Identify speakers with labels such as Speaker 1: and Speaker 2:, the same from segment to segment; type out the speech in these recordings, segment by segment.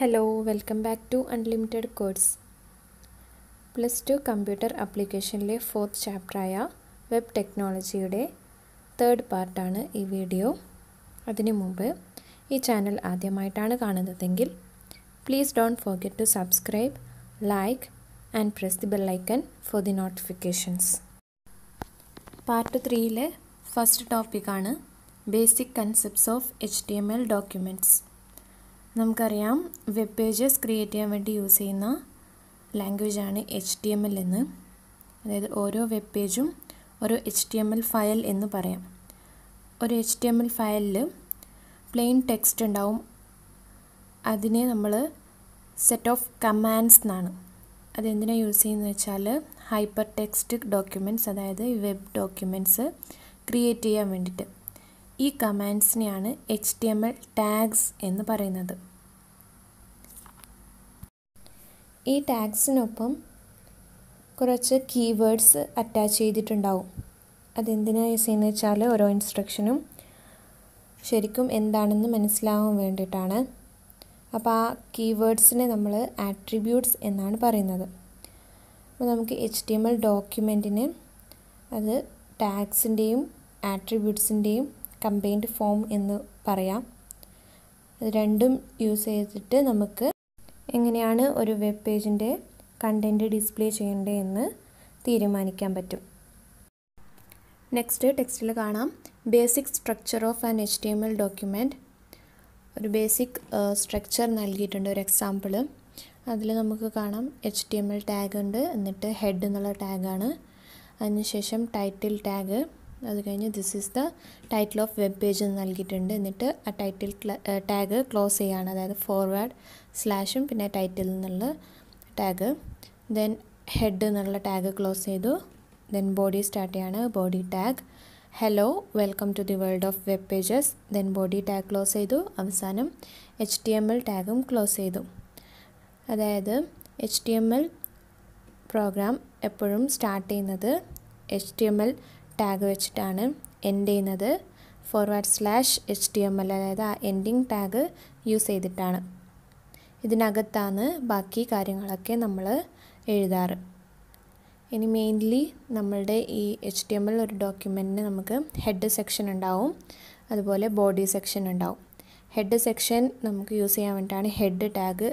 Speaker 1: hello welcome back to unlimited course plus two computer ആപ്ലിക്കേഷനിലെ fourth ചാപ്റ്ററായ web ടെക്നോളജിയുടെ third പാർട്ടാണ് ഈ വീഡിയോ അതിനു മുമ്പ് ഈ ചാനൽ ആദ്യമായിട്ടാണ് കാണുന്നതെങ്കിൽ please don't forget to subscribe like and press the bell icon for the notifications part ത്രീയിലെ ഫസ്റ്റ് ടോപ്പിക്കാണ് basic concepts of H D M L documents നമുക്കറിയാം വെബ് പേജസ് ക്രിയേറ്റ് ചെയ്യാൻ വേണ്ടി യൂസ് ചെയ്യുന്ന ലാംഗ്വേജാണ് എച്ച് ടി എം എൽ എന്ന് അതായത് ഓരോ വെബ് പേജും ഒരു H T M L file എന്ന് പറയാം ഒരു എച്ച് ടി എം എൽ ഫയലിൽ പ്ലെയിൻ ടെക്സ്റ്റ് ഉണ്ടാവും അതിനെ നമ്മൾ സെറ്റ് ഓഫ് കമാൻഡ്സ് എന്നാണ് അതെന്തിനാണ് യൂസ് ചെയ്യുന്നത് വെച്ചാൽ ഹൈപ്പർ ടെക്സ്റ്റ് ഡോക്യുമെൻറ്റ്സ് അതായത് വെബ് ഡോക്യുമെൻറ്റ്സ് ക്രിയേറ്റ് ചെയ്യാൻ വേണ്ടിയിട്ട് ഈ കമാൻഡ്സിനെയാണ് H T M L tags എന്ന് പറയുന്നത് ഈ ടാഗ്സിനൊപ്പം കുറച്ച് കീവേഡ്സ് അറ്റാച്ച് ചെയ്തിട്ടുണ്ടാവും അതെന്തിനാണ് യൂസ് ചെയ്യുന്നത് വെച്ചാൽ ഓരോ ഇൻസ്ട്രക്ഷനും ശരിക്കും എന്താണെന്ന് മനസ്സിലാവാൻ വേണ്ടിയിട്ടാണ് അപ്പോൾ ആ കീവേഡ്സിനെ നമ്മൾ ആട്രിബ്യൂട്ട്സ് എന്നാണ് പറയുന്നത് അപ്പോൾ നമുക്ക് എച്ച് ടി എം എൽ ഡോക്യുമെൻറ്റിന് അത് ടാഗ്സിൻ്റെയും ആട്രിബ്യൂട്ട്സിൻ്റെയും കമ്പൈൻഡ് ഫോം എന്ന് പറയാം രണ്ടും യൂസ് ചെയ്തിട്ട് നമുക്ക് എങ്ങനെയാണ് ഒരു വെബ് പേജിൻ്റെ കണ്ടൻറ്റ് ഡിസ്പ്ലേ എന്ന് തീരുമാനിക്കാൻ പറ്റും നെക്സ്റ്റ് ടെക്സ്റ്റിൽ കാണാം basic structure of an H T M L document ഒരു ബേസിക് സ്ട്രക്ചർ നൽകിയിട്ടുണ്ട് ഒരു എക്സാമ്പിൾ അതിൽ നമുക്ക് കാണാം H T M L tag ഉണ്ട് എന്നിട്ട് ഹെഡ് എന്നുള്ള ടാഗാണ് അതിനുശേഷം ടൈറ്റിൽ ടാഗ് അത് കഴിഞ്ഞ് this is the title of web page എന്ന് നൽകിയിട്ടുണ്ട് എന്നിട്ട് ആ ടൈറ്റിൽ ടാഗ് ക്ലോസ് ചെയ്യുകയാണ് അതായത് ഫോർവേഡ് സ്ലാഷും പിന്നെ ടൈറ്റിൽ എന്നുള്ള ടാഗ് ദെൻ ഹെഡ് എന്നുള്ള ടാഗ് ക്ലോസ് ചെയ്തു ദെൻ ബോഡി സ്റ്റാർട്ട് ചെയ്യാണ് body tag hello welcome to the world of web pages then body tag close ചെയ്തു അവസാനം എച്ച് ടി എം എൽ ടാഗും ക്ലോസ് ചെയ്തു അതായത് H T M L program എപ്പോഴും start ചെയ്യുന്നത് H T M L tag വെച്ചിട്ടാണ് end ചെയ്യുന്നത് forward slash H D M L അതായത് ആ എൻഡിങ് ടാഗ് യൂസ് ചെയ്തിട്ടാണ് ഇതിനകത്താണ് ബാക്കി കാര്യങ്ങളൊക്കെ നമ്മൾ എഴുതാറ് ഇനി മെയിൻലി നമ്മളുടെ ഈ എച്ച് ഡി എം എൽ ഒരു ഡോക്യുമെൻറ്റിന് നമുക്ക് ഹെഡ് സെക്ഷൻ ഉണ്ടാവും അതുപോലെ ബോഡി സെക്ഷൻ ഉണ്ടാവും ഹെഡ് സെക്ഷൻ നമുക്ക് യൂസ് ചെയ്യാൻ വേണ്ടിയിട്ടാണ് ഹെഡ് ടാഗ്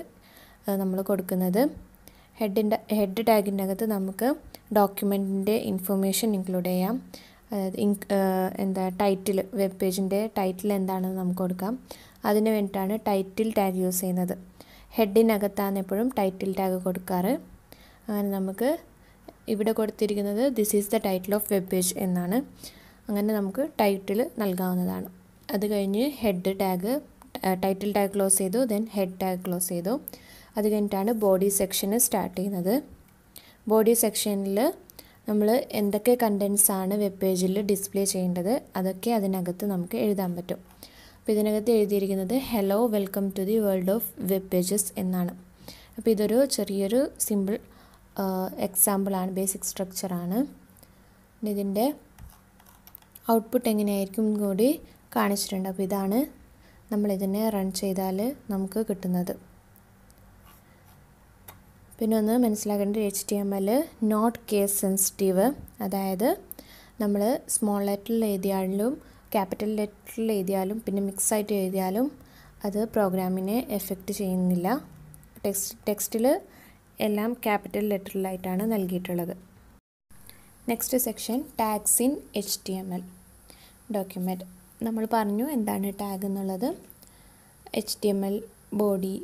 Speaker 1: നമ്മൾ കൊടുക്കുന്നത് ഹെഡിൻ്റെ ഹെഡ് ടാഗിൻ്റെ അകത്ത് നമുക്ക് ഡോക്യുമെൻറ്റിൻ്റെ ഇൻഫർമേഷൻ ഇൻക്ലൂഡ് ചെയ്യാം അതായത് എന്താ ടൈറ്റിൽ വെബ് പേജിൻ്റെ ടൈറ്റിൽ എന്താണെന്ന് നമുക്ക് കൊടുക്കാം അതിന് വേണ്ടിയിട്ടാണ് ടൈറ്റിൽ ടാഗ് യൂസ് ചെയ്യുന്നത് ഹെഡിനകത്താണ് എപ്പോഴും ടൈറ്റിൽ ടാഗ് കൊടുക്കാറ് അങ്ങനെ നമുക്ക് ഇവിടെ കൊടുത്തിരിക്കുന്നത് this is the title of web page എന്നാണ് അങ്ങനെ നമുക്ക് ടൈറ്റിൽ നൽകാവുന്നതാണ് അത് കഴിഞ്ഞ് head tag title tag close ചെയ്തു ദെൻ ഹെഡ് ടാഗ് ക്ലോസ് ചെയ്തു അത് കഴിഞ്ഞിട്ടാണ് ബോഡി സെക്ഷന് സ്റ്റാർട്ട് ചെയ്യുന്നത് ബോഡി സെക്ഷനിൽ നമ്മൾ എന്തൊക്കെ കണ്ടൻസ് ആണ് വെബ് പേജിൽ ഡിസ്പ്ലേ ചെയ്യേണ്ടത് അതൊക്കെ അതിനകത്ത് നമുക്ക് എഴുതാൻ പറ്റും അപ്പോൾ ഇതിനകത്ത് എഴുതിയിരിക്കുന്നത് hello welcome to the world of web pages എന്നാണ് അപ്പോൾ ഇതൊരു ചെറിയൊരു സിമ്പിൾ എക്സാമ്പിളാണ് ബേസിക് സ്ട്രക്ചറാണ് ഇതിൻ്റെ ഔട്ട്പുട്ട് എങ്ങനെയായിരിക്കും കൂടി കാണിച്ചിട്ടുണ്ട് അപ്പോൾ ഇതാണ് നമ്മളിതിനെ റൺ ചെയ്താൽ നമുക്ക് കിട്ടുന്നത് പിന്നെ ഒന്ന് മനസ്സിലാക്കേണ്ടത് H T M L not case sensitive അതായത് നമ്മൾ സ്മോൾ ലെറ്ററിൽ എഴുതിയാലും ക്യാപിറ്റൽ ലെറ്ററിൽ എഴുതിയാലും പിന്നെ മിക്സ് ആയിട്ട് എഴുതിയാലും അത് പ്രോഗ്രാമിനെ എഫക്റ്റ് ചെയ്യുന്നില്ല ടെക്സ്റ്റ് ടെക്സ്റ്റിൽ എല്ലാം ക്യാപിറ്റൽ ലെറ്ററിലായിട്ടാണ് നൽകിയിട്ടുള്ളത് next section tags in H T M L document നമ്മൾ പറഞ്ഞു എന്താണ് ടാഗ് എന്നുള്ളത് H T M L body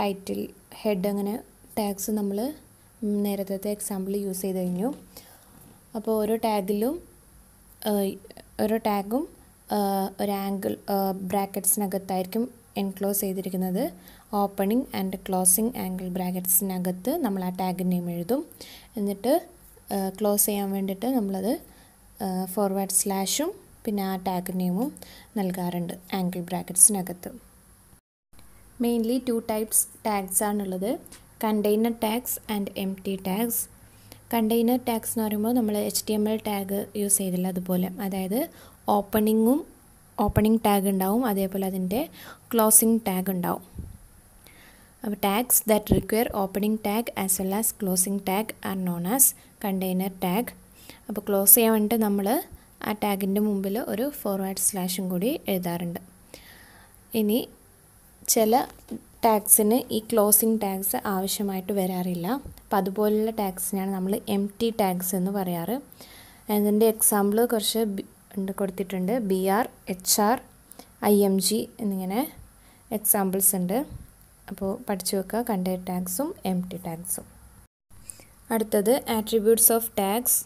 Speaker 1: title head അങ്ങനെ ടാഗ്സ് നമ്മൾ നേരത്തെ എക്സാമ്പിൾ യൂസ് ചെയ്ത് കഴിഞ്ഞു അപ്പോൾ ഓരോ ടാഗിലും ഓരോ ടാഗും ഒരു ആംഗിൾ ബ്രാക്കറ്റ്സിനകത്തായിരിക്കും എൻക്ലോസ് ചെയ്തിരിക്കുന്നത് ഓപ്പണിംഗ് ആൻഡ് ക്ലോസിംഗ് ആംഗിൾ ബ്രാക്കറ്റ്സിനകത്ത് നമ്മൾ ആ ടാഗിൻ്റെ നെയിം എഴുതും എന്നിട്ട് ക്ലോസ് ചെയ്യാൻ വേണ്ടിയിട്ട് നമ്മളത് ഫോർവേഡ് സ്ലാഷും പിന്നെ ആ ടാഗ് നെയിമും നൽകാറുണ്ട് ആംഗിൾ ബ്രാക്കറ്റ്സിനകത്ത് മെയിൻലി ടു ടൈപ്സ് ടാഗ്സ് ആണുള്ളത് container tags and empty tags container tags എന്ന് പറയുമ്പോൾ നമ്മൾ H T M L tag use ചെയ്തില്ല അതുപോലെ അതായത് ഓപ്പണിങ്ങും ഓപ്പണിംഗ് ടാഗ് ഉണ്ടാവും അതേപോലെ അതിൻ്റെ ക്ലോസിംഗ് ടാഗ് ഉണ്ടാവും അപ്പോൾ tags that require opening tag as well as closing tag are known as container tag അപ്പോൾ ക്ലോസ് ചെയ്യാൻ വേണ്ടിയിട്ട് നമ്മൾ ആ ടാഗിൻ്റെ മുമ്പിൽ ഒരു ഫോർവേഡ് സ്ലാഷും കൂടി എഴുതാറുണ്ട് ഇനി ചില ടാക്സിന് ഈ ക്ലോസിംഗ് ടാക്സ് ആവശ്യമായിട്ട് വരാറില്ല അപ്പോൾ അതുപോലുള്ള ടാക്സിനാണ് നമ്മൾ എം ടി ടാക്സ് എന്ന് പറയാറ് അതിൻ്റെ എക്സാമ്പിൾ കുറച്ച് കൊടുത്തിട്ടുണ്ട് B R H R I M G എന്നിങ്ങനെ എക്സാമ്പിൾസ് ഉണ്ട് അപ്പോൾ പഠിച്ചു വെക്കുക കണ്ടെയർ ടാക്സും എം ടി ടാക്സും അടുത്തത് ആട്രിബ്യൂട്ട്സ് ഓഫ് ടാക്സ്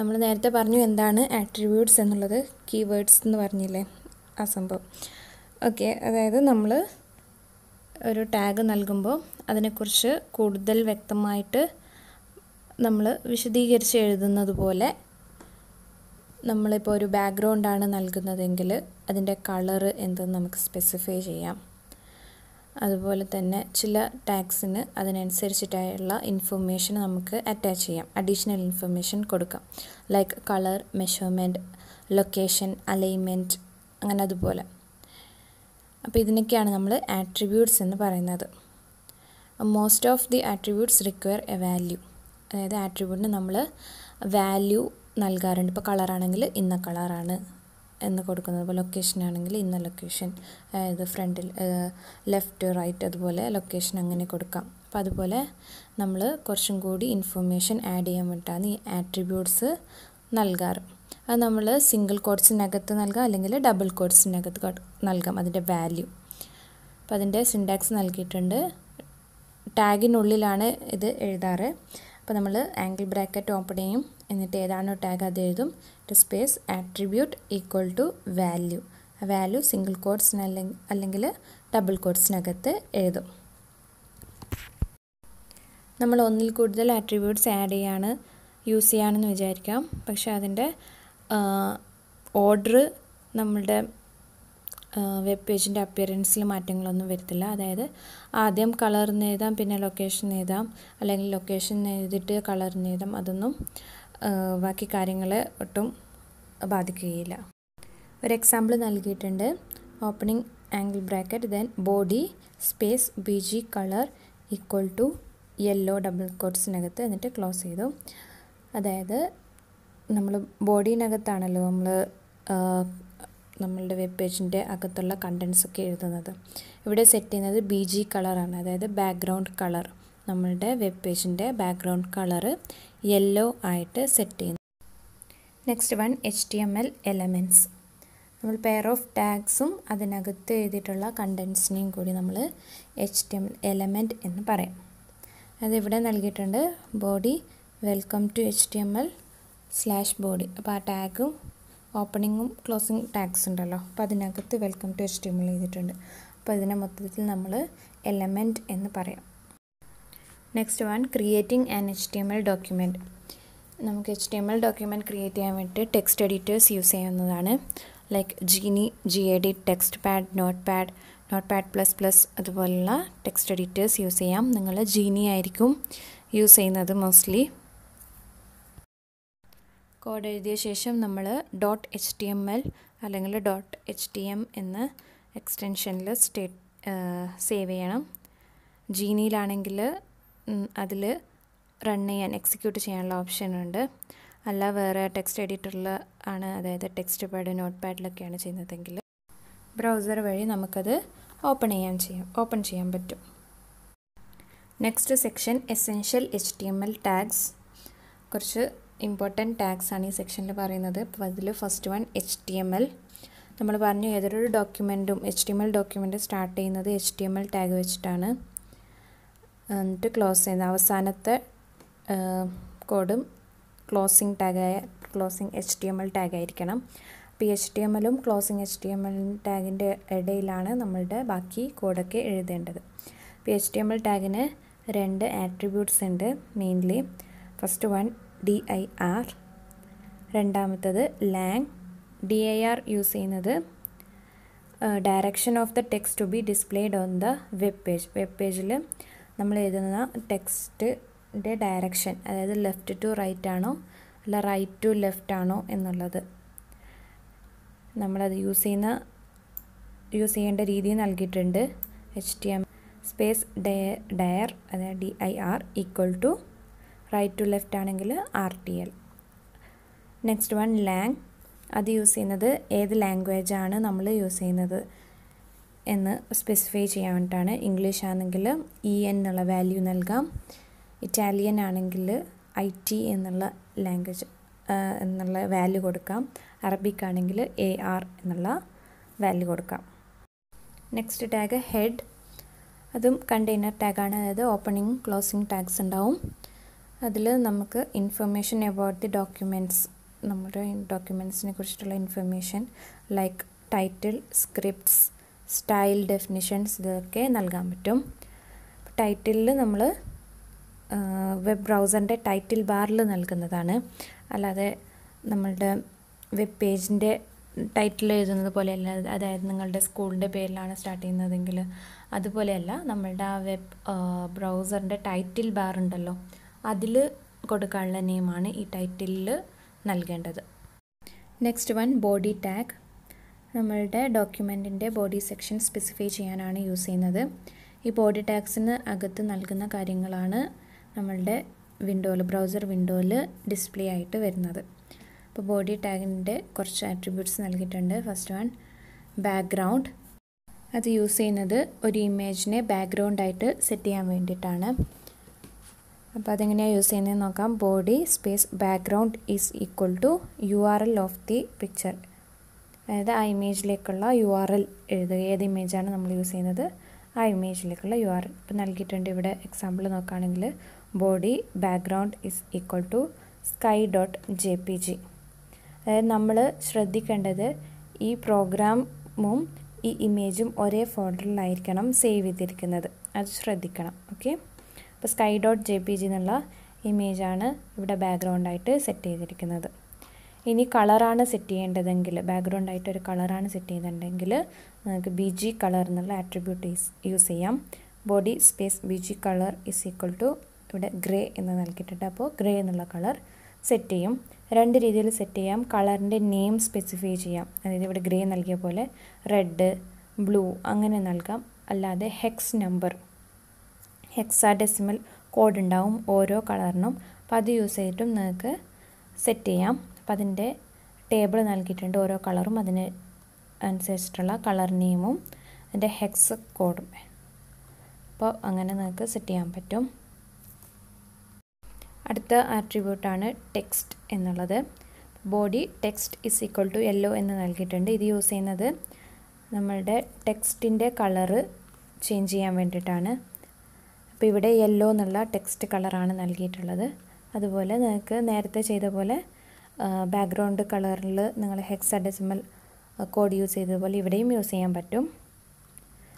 Speaker 1: നമ്മൾ നേരത്തെ പറഞ്ഞു എന്താണ് ആട്രിബ്യൂട്ട്സ് എന്നുള്ളത് കീവേഡ്സ് എന്ന് പറഞ്ഞില്ലേ ആ സംഭവം ഓക്കെ അതായത് നമ്മൾ ഒരു ടാഗ് നൽകുമ്പോൾ അതിനെക്കുറിച്ച് കൂടുതൽ വ്യക്തമായിട്ട് നമ്മൾ വിശദീകരിച്ച് എഴുതുന്നത് പോലെ നമ്മളിപ്പോൾ ഒരു ബാക്ക്ഗ്രൗണ്ടാണ് നൽകുന്നതെങ്കിൽ അതിൻ്റെ കളറ് എന്തെന്ന് നമുക്ക് സ്പെസിഫൈ ചെയ്യാം അതുപോലെ തന്നെ ചില ടാക്സിന് അതിനനുസരിച്ചിട്ടായുള്ള ഇൻഫർമേഷൻ നമുക്ക് അറ്റാച്ച് ചെയ്യാം അഡീഷണൽ ഇൻഫർമേഷൻ കൊടുക്കാം like colour measurement location alignment അങ്ങനെ അതുപോലെ അപ്പോൾ ഇതിനൊക്കെയാണ് നമ്മൾ ആട്രിബ്യൂട്ട്സ് എന്ന് പറയുന്നത് most of the attributes require a value അതായത് ആട്രിബ്യൂട്ടിന് നമ്മൾ വാല്യൂ നൽകാറുണ്ട് ഇപ്പോൾ കളറാണെങ്കിൽ ഇന്ന കളറാണ് എന്ന് കൊടുക്കുന്നത് ഇപ്പോൾ ലൊക്കേഷൻ ആണെങ്കിൽ ഇന്ന ലൊക്കേഷൻ അതായത് ഫ്രണ്ടിൽ ലെഫ്റ്റ് റൈറ്റ് അതുപോലെ ലൊക്കേഷൻ അങ്ങനെ കൊടുക്കാം അപ്പോൾ അതുപോലെ നമ്മൾ കുറച്ചും കൂടി ഇൻഫർമേഷൻ ആഡ് ചെയ്യാൻ വേണ്ടിയിട്ടാണ് ഈ ആട്രിബ്യൂട്ട്സ് നൽകാറ് അത് നമ്മൾ സിംഗിൾ കോഡ്സിനകത്ത് നൽകാം അല്ലെങ്കിൽ ഡബിൾ കോഡ്സിനകത്ത് നൽകാം അതിൻ്റെ വാല്യൂ അപ്പോൾ അതിൻ്റെ സിൻഡാക്സ് നൽകിയിട്ടുണ്ട് ടാഗിനുള്ളിലാണ് ഇത് എഴുതാറ് അപ്പോൾ നമ്മൾ ആംഗിൾ ബ്രാക്കറ്റ് ഓപ്പൺ ചെയ്യും എന്നിട്ട് ഏതാണോ ടാഗ് അത് എഴുതും space attribute equal to value ആ വാല്യൂ സിംഗിൾ കോഡ്സിന് അല്ലെങ്കിൽ ഡബിൾ കോഡ്സിനകത്ത് എഴുതും നമ്മൾ ഒന്നിൽ കൂടുതൽ ആട്രിബ്യൂട്ട്സ് ആഡ് ചെയ്യാണ് യൂസ് ചെയ്യുകയാണെന്ന് വിചാരിക്കാം പക്ഷേ അതിൻ്റെ ഓർഡർ നമ്മളുടെ വെബ് പേജിൻ്റെ അപ്പിയറൻസിൽ മാറ്റങ്ങളൊന്നും വരത്തില്ല അതായത് ആദ്യം കളർ നേതാം പിന്നെ ലൊക്കേഷൻ നേതാം അല്ലെങ്കിൽ ലൊക്കേഷൻ എഴുതിയിട്ട് കളർ നേതാം അതൊന്നും ബാക്കി കാര്യങ്ങളെ ഒട്ടും ബാധിക്കുകയില്ല ഒരു എക്സാമ്പിൾ നൽകിയിട്ടുണ്ട് opening angle bracket then body space B G colour equal to yellow double കോട്ട്സിനകത്ത് എന്നിട്ട് ക്ലോസ് ചെയ്തു അതായത് നമ്മൾ ബോഡീനകത്താണല്ലോ നമ്മൾ നമ്മളുടെ വെബ് പേജിൻ്റെ അകത്തുള്ള കണ്ടൻസൊക്കെ എഴുതുന്നത് ഇവിടെ സെറ്റ് ചെയ്യുന്നത് ബി ജി കളറാണ് അതായത് ബാക്ക്ഗ്രൗണ്ട് കളർ നമ്മളുടെ വെബ് പേജിൻ്റെ ബാക്ക്ഗ്രൗണ്ട് കളറ് യെല്ലോ ആയിട്ട് സെറ്റ് ചെയ്യുന്നു next one H T M L elements നമ്മൾ പെയർ ഓഫ് ടാഗ്സും അതിനകത്ത് എഴുതിയിട്ടുള്ള കണ്ടൻസിനെയും കൂടി നമ്മൾ എച്ച് ടി എം എലമെൻറ്റ് എന്ന് പറയും അതിവിടെ നൽകിയിട്ടുണ്ട് body welcome to H T M L slash body അപ്പോൾ ആ ടാഗും ഓപ്പണിങ്ങും ക്ലോസിങ് ടാഗ്സ് ഉണ്ടല്ലോ അപ്പോൾ അതിനകത്ത് welcome to H T M ചെയ്തിട്ടുണ്ട് അപ്പോൾ ഇതിനെ മൊത്തത്തിൽ നമ്മൾ എലമെൻറ്റ് എന്ന് പറയാം next one creating an H T M L document നമുക്ക് H T M L document create ചെയ്യാൻ വേണ്ടിയിട്ട് ടെക്സ്റ്റ് എഡിറ്റേഴ്സ് യൂസ് ചെയ്യുന്നതാണ് like Geany G D text pad notepad notepad plus plus അതുപോലുള്ള text editors use ചെയ്യാം നിങ്ങൾ ജീനി ആയിരിക്കും use ചെയ്യുന്നത് mostly code എഴുതിയ ശേഷം നമ്മൾ dot H T M L അല്ലെങ്കിൽ ഡോട്ട് എച്ച് ടി എം എന്ന എക്സ്റ്റെൻഷനിൽ സ്റ്റേ സേവ് ചെയ്യണം ജീനിയിലാണെങ്കിൽ അതിൽ റൺ ചെയ്യാൻ എക്സിക്യൂട്ട് ചെയ്യാനുള്ള ഓപ്ഷൻ ഉണ്ട് അല്ല വേറെ ടെക്സ്റ്റ് എഡിറ്ററിൽ ആണ് അതായത് ടെക്സ്റ്റ് പാഡ് നോട്ട് പാഡിലൊക്കെയാണ് ചെയ്യുന്നതെങ്കിൽ ബ്രൗസർ വഴി നമുക്കത് ഓപ്പൺ ചെയ്യാൻ ചെയ്യാം ഓപ്പൺ ചെയ്യാൻ പറ്റും next section essential H T M L tags കുറച്ച് ഇമ്പോർട്ടൻറ്റ് ടാക്സ് ആണ് ഈ സെക്ഷനിൽ പറയുന്നത് അപ്പോൾ അതിൽ first one H T M L നമ്മൾ പറഞ്ഞു ഏതൊരു ഡോക്യുമെൻറ്റും H T M L document start ചെയ്യുന്നത് H T M L tag വെച്ചിട്ടാണ് എന്നിട്ട് ക്ലോസ് ചെയ്യുന്നത് അവസാനത്തെ കോഡും ക്ലോസിങ് ടാഗായ closing H T M L tag ആയിരിക്കണം അപ്പോൾ എച്ച് ടി എം എല്ലും closing H T M L ടാഗിൻ്റെ ഇടയിലാണ് നമ്മളുടെ ബാക്കി കോഡൊക്കെ എഴുതേണ്ടത് അപ്പോൾ എച്ച് ടി എം എൽ ടാഗിന് രണ്ട് ആട്രിബ്യൂട്ട്സ് ഉണ്ട് mainly first one D I R രണ്ടാമത്തത് lang D I R use ചെയ്യുന്നത് direction of the text to be displayed on the web page web പേജിൽ നമ്മൾ എഴുതുന്ന ടെക്സ്റ്റിൻ്റെ ഡയറക്ഷൻ അതായത് ലെഫ്റ്റ് ടു റൈറ്റ് ആണോ അല്ല റൈറ്റ് ടു ലെഫ്റ്റ് ആണോ എന്നുള്ളത് നമ്മളത് യൂസ് ചെയ്യുന്ന യൂസ് ചെയ്യേണ്ട രീതി നൽകിയിട്ടുണ്ട് H T M space dir അതായത് D I R equal to right to left ആണെങ്കിൽ R T L next one lang അത് യൂസ് ചെയ്യുന്നത് ഏത് ലാംഗ്വേജ് ആണ് നമ്മൾ യൂസ് ചെയ്യുന്നത് എന്ന് സ്പെസിഫൈ ചെയ്യാൻ വേണ്ടിയിട്ടാണ് ഇംഗ്ലീഷ് ആണെങ്കിൽ ഇ e എൻ എന്നുള്ള വാല്യൂ നൽകാം ഇറ്റാലിയൻ ആണെങ്കിൽ ഐ ടി എന്നുള്ള ലാംഗ്വേജ് എന്നുള്ള വാല്യൂ കൊടുക്കാം അറബിക് ആണെങ്കിൽ എ ആർ എന്നുള്ള വാല്യൂ കൊടുക്കാം നെക്സ്റ്റ് ടാഗ് ഹെഡ് അതും കണ്ടെയ്നർ ടാഗാണ് അതായത് ഓപ്പണിങ് ക്ലോസിങ് ടാഗ്സ് ഉണ്ടാവും അതിൽ നമുക്ക് ഇൻഫർമേഷൻ അബൌട്ട് ദി ഡോക്യുമെൻറ്റ്സ് നമ്മുടെ ഡോക്യുമെൻറ്റ്സിനെ കുറിച്ചിട്ടുള്ള information like title scripts style definitions ഇതൊക്കെ നൽകാൻ പറ്റും ടൈറ്റിലിൽ നമ്മൾ വെബ് ബ്രൗസറിൻ്റെ ടൈറ്റിൽ ബാറിൽ നൽകുന്നതാണ് അല്ലാതെ നമ്മളുടെ വെബ് പേജിൻ്റെ ടൈറ്റിൽ എഴുതുന്നത് പോലെയല്ല അതായത് നിങ്ങളുടെ സ്കൂളിൻ്റെ പേരിലാണ് സ്റ്റാർട്ട് ചെയ്യുന്നതെങ്കിൽ അതുപോലെയല്ല നമ്മളുടെ ആ വെബ് ബ്രൗസറിൻ്റെ ടൈറ്റിൽ ബാർ ഉണ്ടല്ലോ അതിൽ കൊടുക്കാനുള്ള നെയിമാണ് ഈ ടൈറ്റിലിൽ നൽകേണ്ടത് നെക്സ്റ്റ് വൺ ബോഡി ടാഗ് നമ്മളുടെ ഡോക്യുമെൻറ്റിൻ്റെ ബോഡി സെക്ഷൻ സ്പെസിഫൈ ചെയ്യാനാണ് യൂസ് ചെയ്യുന്നത് ഈ ബോഡി ടാഗ്സിന് അകത്ത് നൽകുന്ന കാര്യങ്ങളാണ് നമ്മളുടെ വിൻഡോയിൽ ബ്രൗസർ വിൻഡോയിൽ ഡിസ്പ്ലേ ആയിട്ട് വരുന്നത് അപ്പോൾ ബോഡി ടാഗിൻ്റെ കുറച്ച് ആട്രിബ്യൂട്ട്സ് നൽകിയിട്ടുണ്ട് ഫസ്റ്റ് വൺ ബാക്ക്ഗ്രൗണ്ട് അത് യൂസ് ചെയ്യുന്നത് ഒരു ഇമേജിനെ ബാക്ക്ഗ്രൗണ്ടായിട്ട് സെറ്റ് ചെയ്യാൻ വേണ്ടിയിട്ടാണ് അപ്പോൾ അതെങ്ങനെയാണ് യൂസ് ചെയ്യുന്നതെന്ന് നോക്കാം body space background is equal to U R L of the picture അതായത് ആ ഇമേജിലേക്കുള്ള യു ആർ എൽ എഴുതുക ഏത് ഇമേജാണ് നമ്മൾ യൂസ് ചെയ്യുന്നത് ആ ഇമേജിലേക്കുള്ള യു ആർ എൽ ഇപ്പം നൽകിയിട്ടുണ്ട് ഇവിടെ എക്സാമ്പിൾ നോക്കുകയാണെങ്കിൽ body background is equal to sky dot J P G അതായത് നമ്മൾ ശ്രദ്ധിക്കേണ്ടത് ഈ പ്രോഗ്രാമും ഈ ഇമേജും ഒരേ ഫോൾഡറിലായിരിക്കണം സേവ് ചെയ്തിരിക്കുന്നത് അത് ശ്രദ്ധിക്കണം ഓക്കെ ഇപ്പോൾ sky dot J P G എന്നുള്ള ഇമേജാണ് ഇവിടെ ബാക്ക്ഗ്രൗണ്ടായിട്ട് സെറ്റ് ചെയ്തിരിക്കുന്നത് ഇനി കളറാണ് സെറ്റ് ചെയ്യേണ്ടതെങ്കിൽ ബാക്ക്ഗ്രൗണ്ടായിട്ട് ഒരു കളറാണ് സെറ്റ് ചെയ്തിട്ടുണ്ടെങ്കിൽ നമുക്ക് ബി ജി കളർ എന്നുള്ള ആട്രിബ്യൂട്ട് യൂസ് ചെയ്യാം body space B G colour is equal to ഇവിടെ ഗ്രേ എന്ന് നൽകിയിട്ടുണ്ട് അപ്പോൾ ഗ്രേ എന്നുള്ള കളർ സെറ്റ് ചെയ്യും രണ്ട് രീതിയിൽ സെറ്റ് ചെയ്യാം കളറിൻ്റെ നെയിം സ്പെസിഫൈ ചെയ്യാം അതായത് ഇവിടെ ഗ്രേ നൽകിയ പോലെ റെഡ് ബ്ലൂ അങ്ങനെ നൽകാം അല്ലാതെ hex number hexadecimal code ഉണ്ടാവും ഓരോ കളറിനും അപ്പോൾ അത് യൂസ് ചെയ്തിട്ടും നിങ്ങൾക്ക് സെറ്റ് ചെയ്യാം അപ്പോൾ അതിൻ്റെ ടേബിൾ നൽകിയിട്ടുണ്ട് ഓരോ കളറും അതിന് അനുസരിച്ചിട്ടുള്ള കളർ നെയിമും അതിൻ്റെ ഹെക്സ് കോഡും അപ്പോൾ അങ്ങനെ നിങ്ങൾക്ക് സെറ്റ് ചെയ്യാൻ പറ്റും അടുത്ത ആട്രിബ്യൂട്ടാണ് ടെക്സ്റ്റ് എന്നുള്ളത് body text is equal to yellow എന്ന് നൽകിയിട്ടുണ്ട് ഇത് യൂസ് ചെയ്യുന്നത് നമ്മളുടെ ടെക്സ്റ്റിൻ്റെ കളറ് ചേഞ്ച് ചെയ്യാൻ വേണ്ടിയിട്ടാണ് അപ്പോൾ ഇവിടെ യെല്ലോ എന്നുള്ള ടെക്സ്റ്റ് കളറാണ് നൽകിയിട്ടുള്ളത് അതുപോലെ നിങ്ങൾക്ക് നേരത്തെ ചെയ്ത പോലെ ബാക്ക്ഗ്രൗണ്ട് കളറിൽ നിങ്ങൾ ഹെക്സ ഡെസിമൽ കോഡ് യൂസ് ചെയ്തതുപോലെ ഇവിടെയും യൂസ് ചെയ്യാൻ പറ്റും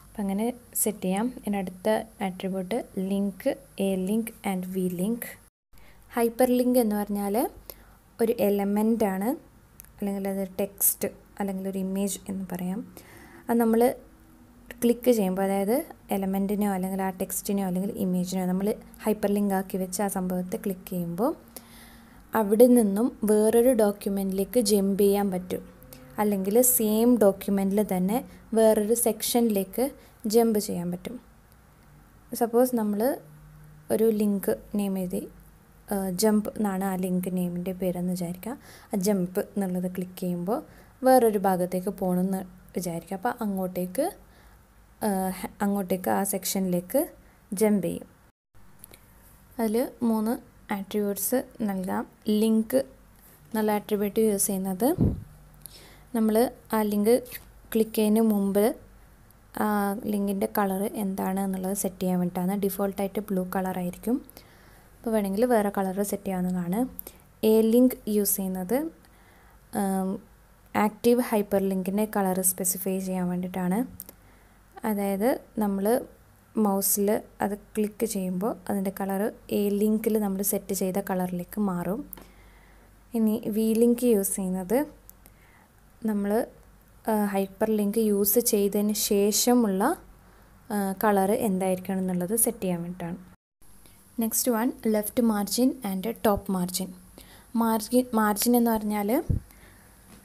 Speaker 1: അപ്പം അങ്ങനെ സെറ്റ് ചെയ്യാം എൻ്റെ അടുത്ത attribute link A link and V link hyperlink എന്ന് പറഞ്ഞാൽ ഒരു എലമെൻ്റ് ആണ് അല്ലെങ്കിൽ അത് ടെക്സ്റ്റ് അല്ലെങ്കിൽ ഒരു ഇമേജ് എന്ന് പറയാം അത് നമ്മൾ ക്ലിക്ക് ചെയ്യുമ്പോൾ അതായത് എലമെൻറ്റിനോ അല്ലെങ്കിൽ ആ ടെക്സ്റ്റിനോ അല്ലെങ്കിൽ ഇമേജിനോ നമ്മൾ ഹൈപ്പർ ലിങ്ക് ആക്കി വെച്ച് ആ സംഭവത്തെ ക്ലിക്ക് ചെയ്യുമ്പോൾ അവിടെ നിന്നും വേറൊരു ഡോക്യുമെൻറ്റിലേക്ക് ജമ്പ് ചെയ്യാൻ പറ്റും അല്ലെങ്കിൽ സെയിം ഡോക്യുമെൻറ്റിൽ തന്നെ വേറൊരു സെക്ഷനിലേക്ക് ജമ്പ് ചെയ്യാൻ പറ്റും സപ്പോസ് നമ്മൾ ഒരു ലിങ്ക് നെയിം എഴുതി ജമ്പ് എന്നാണ് ആ ലിങ്ക് നെയിമിൻ്റെ പേരെന്ന് വിചാരിക്കാം ആ ജമ്പ് എന്നുള്ളത് ക്ലിക്ക് ചെയ്യുമ്പോൾ വേറൊരു ഭാഗത്തേക്ക് പോകണമെന്ന് വിചാരിക്കുക അപ്പോൾ അങ്ങോട്ടേക്ക് അങ്ങോട്ടേക്ക് ആ സെക്ഷനിലേക്ക് ജമ്പ് ചെയ്യും അതിൽ മൂന്ന് ആട്രിബ്യൂട്ട്സ് നൽകാം ലിങ്ക് നല്ല ആട്രിബ്യൂട്ട് യൂസ് ചെയ്യുന്നത് നമ്മൾ ആ ലിങ്ക് ക്ലിക്ക് ചെയ്യുന്നതിന് മുമ്പ് ആ ലിങ്കിൻ്റെ കളർ എന്താണ് എന്നുള്ളത് സെറ്റ് ചെയ്യാൻ വേണ്ടിയിട്ടാണ് ഡിഫോൾട്ടായിട്ട് ബ്ലൂ കളറായിരിക്കും അപ്പോൾ വേണമെങ്കിൽ വേറെ കളർ സെറ്റ് ചെയ്യാവുന്നതാണ് എ ലിങ്ക് യൂസ് ചെയ്യുന്നത് ആക്റ്റീവ് ഹൈപ്പർ ലിങ്കിൻ്റെ കളർ സ്പെസിഫൈ ചെയ്യാൻ വേണ്ടിയിട്ടാണ് അതായത് നമ്മൾ മൗസിൽ അത് ക്ലിക്ക് ചെയ്യുമ്പോൾ അതിൻ്റെ കളറ് എ ലിങ്കിൽ നമ്മൾ സെറ്റ് ചെയ്ത കളറിലേക്ക് മാറും ഇനി വി ലിങ്ക് യൂസ് ചെയ്യുന്നത് നമ്മൾ ഹൈപ്പർ ലിങ്ക് യൂസ് ചെയ്തതിന് ശേഷമുള്ള കളറ് എന്തായിരിക്കണം എന്നുള്ളത് സെറ്റ് ചെയ്യാൻ വേണ്ടിയിട്ടാണ് next one left margin and top margin margin margin എന്ന് പറഞ്ഞാൽ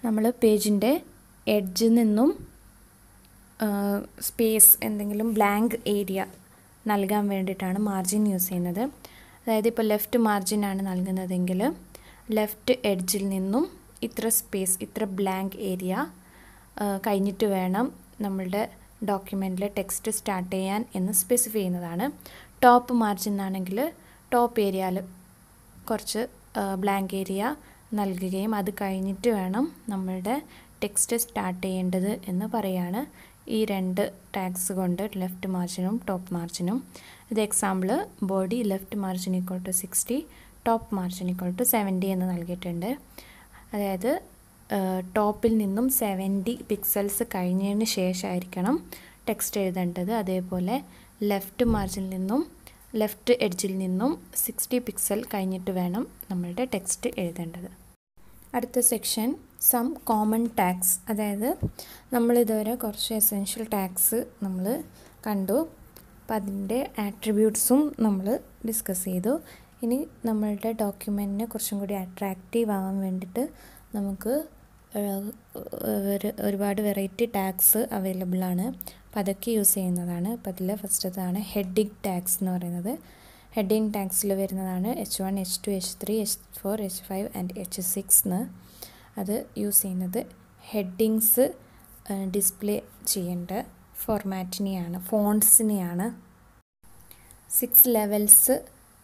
Speaker 1: നമ്മൾ പേജിൻ്റെ എഡ്ജിൽ നിന്നും സ്പേസ് എന്തെങ്കിലും ബ്ലാങ്ക് ഏരിയ നൽകാൻ വേണ്ടിയിട്ടാണ് മാർജിൻ യൂസ് ചെയ്യുന്നത് അതായത് ഇപ്പോൾ ലെഫ്റ്റ് ആണ് നൽകുന്നതെങ്കിൽ ലെഫ്റ്റ് എഡ്ജിൽ നിന്നും ഇത്ര സ്പേസ് ഇത്ര ബ്ലാങ്ക് ഏരിയ കഴിഞ്ഞിട്ട് വേണം നമ്മളുടെ ഡോക്യുമെൻറ്റിൽ ടെക്സ്റ്റ് സ്റ്റാർട്ട് ചെയ്യാൻ എന്ന് സ്പെസിഫൈ ചെയ്യുന്നതാണ് ടോപ്പ് മാർജിൻ ആണെങ്കിൽ ടോപ്പ് ഏരിയയിൽ കുറച്ച് ബ്ലാങ്ക് ഏരിയ നൽകുകയും അത് കഴിഞ്ഞിട്ട് വേണം നമ്മളുടെ ടെക്സ്റ്റ് സ്റ്റാർട്ട് ചെയ്യേണ്ടത് എന്ന് പറയുകയാണ് ഈ രണ്ട് ടാക്സ് കൊണ്ട് ലെഫ്റ്റ് മാർജിനും ടോപ്പ് മാർജിനും ഇത് example body left margin equal to sixty top margin equal to seventy എന്ന് നൽകിയിട്ടുണ്ട് അതായത് ടോപ്പിൽ നിന്നും സെവൻറ്റി പിക്സൽസ് കഴിഞ്ഞതിന് ശേഷമായിരിക്കണം ടെക്സ്റ്റ് എഴുതേണ്ടത് അതേപോലെ ലെഫ്റ്റ് മാർജിനിൽ നിന്നും ലെഫ്റ്റ് എഡ്ജിൽ നിന്നും സിക്സ്റ്റി പിക്സൽ കഴിഞ്ഞിട്ട് വേണം നമ്മളുടെ ടെക്സ്റ്റ് എഴുതേണ്ടത് അടുത്ത സെക്ഷൻ സം കോമൺ ടാക്സ് അതായത് നമ്മളിതുവരെ കുറച്ച് എസെൻഷ്യൽ ടാക്സ് നമ്മൾ കണ്ടു അപ്പം അതിൻ്റെ ആട്രിബ്യൂട്ട്സും നമ്മൾ ഡിസ്കസ് ചെയ്തു ഇനി നമ്മളുടെ ഡോക്യുമെൻറ്റിനെ കുറച്ചും കൂടി അട്രാക്റ്റീവ് ആവാൻ വേണ്ടിയിട്ട് നമുക്ക് ഒരുപാട് വെറൈറ്റി ടാക്സ് അവൈലബിൾ ആണ് അപ്പം അതൊക്കെ യൂസ് ചെയ്യുന്നതാണ് അപ്പം അതിൽ ഫസ്റ്റ് അതാണ് ഹെഡിങ് ടാക്സ് എന്ന് പറയുന്നത് ഹെഡിങ് ടാക്സിൽ വരുന്നതാണ് H one H two H three H four H five and H six എന്ന് അത് യൂസ് ചെയ്യുന്നത് ഹെഡിങ്സ് ഡിസ്പ്ലേ ചെയ്യേണ്ട ഫോർമാറ്റിനെയാണ് ഫോൺസിനെയാണ് സിക്സ് ലെവൽസ്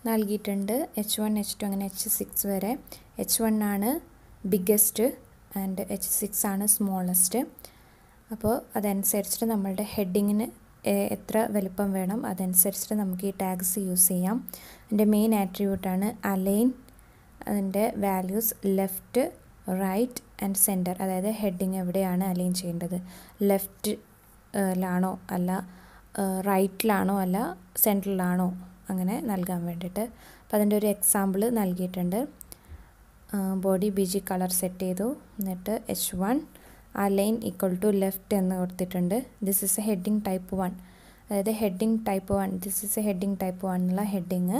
Speaker 1: നൽകിയിട്ടുണ്ട് എച്ച് വൺ എച്ച് ടു അങ്ങനെ എച്ച് സിക്സ് വരെ എച്ച് വൺ ആണ് ബിഗ്ഗസ്റ്റ് ആൻഡ് എച്ച് സിക്സ് ആണ് സ്മോളസ്റ്റ് അപ്പോൾ അതനുസരിച്ചിട്ട് നമ്മളുടെ ഹെഡിങ്ങിന് എത്ര വലിപ്പം വേണം അതനുസരിച്ചിട്ട് നമുക്ക് ഈ ടാഗ്സ് യൂസ് ചെയ്യാം അതിൻ്റെ മെയിൻ ആട്രിബ്യൂട്ടാണ് അലൈൻ അതിൻ്റെ values left right and centre അതായത് ഹെഡിങ് എവിടെയാണ് അലൈൻ ചെയ്യേണ്ടത് ലെഫ്റ്റിലാണോ അല്ല റൈറ്റിലാണോ അല്ല സെൻറ്ററിലാണോ അങ്ങനെ നൽകാൻ വേണ്ടിയിട്ട് അപ്പോൾ അതിൻ്റെ ഒരു എക്സാമ്പിൾ നൽകിയിട്ടുണ്ട് ബോഡി ബിജി കളർ സെറ്റ് ചെയ്തു എന്നിട്ട് H one align equal to left എന്ന് കൊടുത്തിട്ടുണ്ട് this is a heading type one അതായത് heading type one this is a heading type one എന്നുള്ള ഹെഡിങ്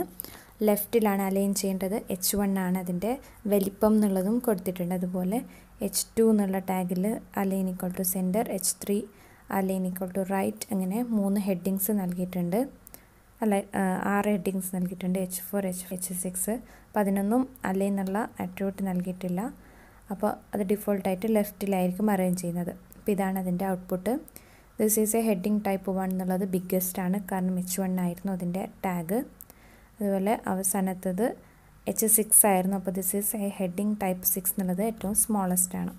Speaker 1: ലെഫ്റ്റിലാണ് അലൈൻ ചെയ്യേണ്ടത് എച്ച് വൺ ആണ് അതിൻ്റെ വലിപ്പം എന്നുള്ളതും കൊടുത്തിട്ടുണ്ട് അതുപോലെ എച്ച് ടു എന്നുള്ള ടാഗിൽ align equal to centre H three align equal to right അങ്ങനെ മൂന്ന് ഹെഡിങ്സ് നൽകിയിട്ടുണ്ട് അല്ല ആറ് ഹെഡിങ്സ് നൽകിയിട്ടുണ്ട് H four H H six പതിനൊന്നും അലൈൻ എന്നുള്ള അട്രിബ്യൂട്ട് നൽകിയിട്ടില്ല അപ്പോൾ അത് ഡിഫോൾട്ടായിട്ട് ലെഫ്റ്റിലായിരിക്കും അറേഞ്ച് ചെയ്യുന്നത് അപ്പോൾ ഇതാണ് അതിൻ്റെ output this is a heading type one എന്നുള്ളത് ബിഗ്ഗസ്റ്റ് ആണ് കാരണം എച്ച് വൺ ആയിരുന്നു അതിൻ്റെ ടാഗ് അതുപോലെ അവസാനത്തത് എച്ച് സിക്സ് ആയിരുന്നു അപ്പോൾ this is a heading type six എന്നുള്ളത് ഏറ്റവും സ്മോളസ്റ്റ് ആണ്